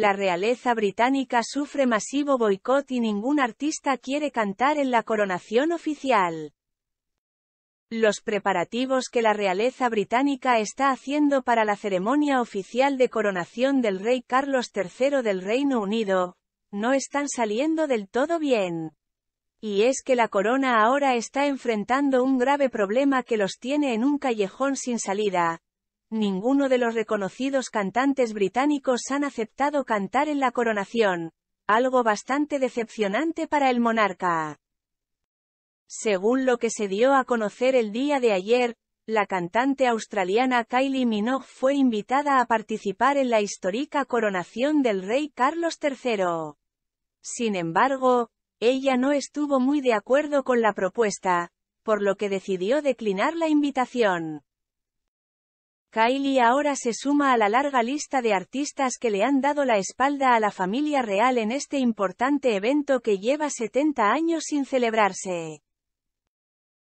La realeza británica sufre masivo boicot y ningún artista quiere cantar en la coronación oficial. Los preparativos que la realeza británica está haciendo para la ceremonia oficial de coronación del rey Carlos III del Reino Unido, no están saliendo del todo bien. Y es que la corona ahora está enfrentando un grave problema que los tiene en un callejón sin salida, Ninguno de los reconocidos cantantes británicos han aceptado cantar en la coronación, algo bastante decepcionante para el monarca. Según lo que se dio a conocer el día de ayer, la cantante australiana Kylie Minogue fue invitada a participar en la histórica coronación del rey Carlos III. Sin embargo, ella no estuvo muy de acuerdo con la propuesta, por lo que decidió declinar la invitación. Kylie ahora se suma a la larga lista de artistas que le han dado la espalda a la familia real en este importante evento que lleva 70 años sin celebrarse.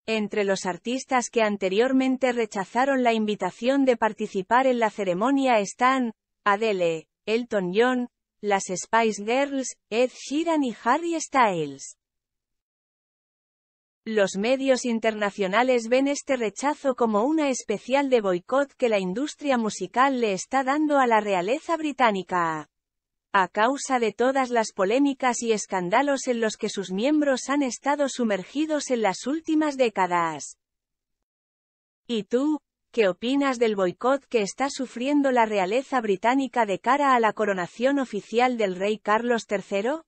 Entre los artistas que anteriormente rechazaron la invitación de participar en la ceremonia están, Adele, Elton John, las Spice Girls, Ed Sheeran y Harry Styles. Los medios internacionales ven este rechazo como una especial de boicot que la industria musical le está dando a la realeza británica. A causa de todas las polémicas y escándalos en los que sus miembros han estado sumergidos en las últimas décadas. ¿Y tú, ¿Qué opinas del boicot que está sufriendo la realeza británica de cara a la coronación oficial del rey Carlos III?